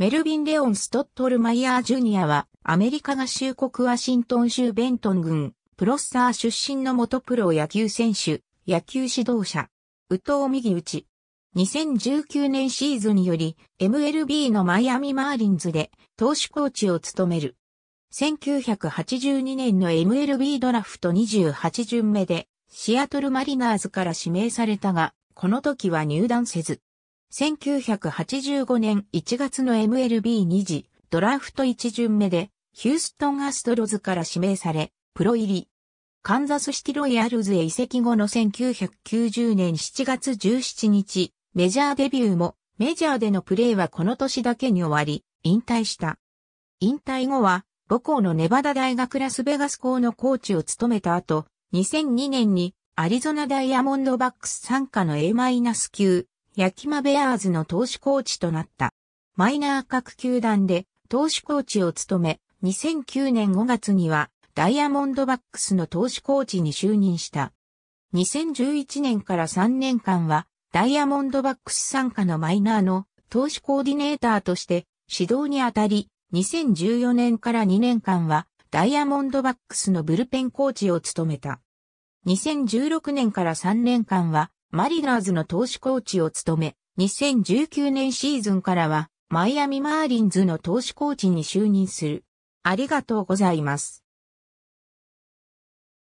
メルビン・レオン・ストットルマイヤー・ジュニアは、アメリカ合衆国ワシントン州ベントン郡、プロッサー出身の元プロ野球選手、野球指導者、ウウ・ミ右打ち。2019年シーズンにより MLB のマイアミマーリンズで投手コーチを務める。1982年の MLB ドラフト28巡目でシアトルマリナーズから指名されたが、この時は入団せず、1985年1月の MLB2 次ドラフト1巡目でヒューストンアストロズから指名され、プロ入り。カンザスシティロイヤルズへ移籍後の1990年7月17日、メジャーデビューも、メジャーでのプレーはこの年だけに終わり、引退した。引退後は、母校のネバダ大学ラスベガス校のコーチを務めた後、2002年にアリゾナダイヤモンドバックス参加の A-9 ヤキマベアーズの投手コーチとなった。マイナー各球団で投手コーチを務め、2009年5月にはダイヤモンドバックスの投手コーチに就任した。2011年から3年間はダイヤモンドバックス参加のマイナーの投手コーディネーターとして指導にあたり、2014年から2年間はダイヤモンドバックスのブルペンコーチを務めた。2016年から3年間はマリナーズの投手コーチを務め、2019年シーズンからは、マイアミマーリンズの投手コーチに就任する。ありがとうございます。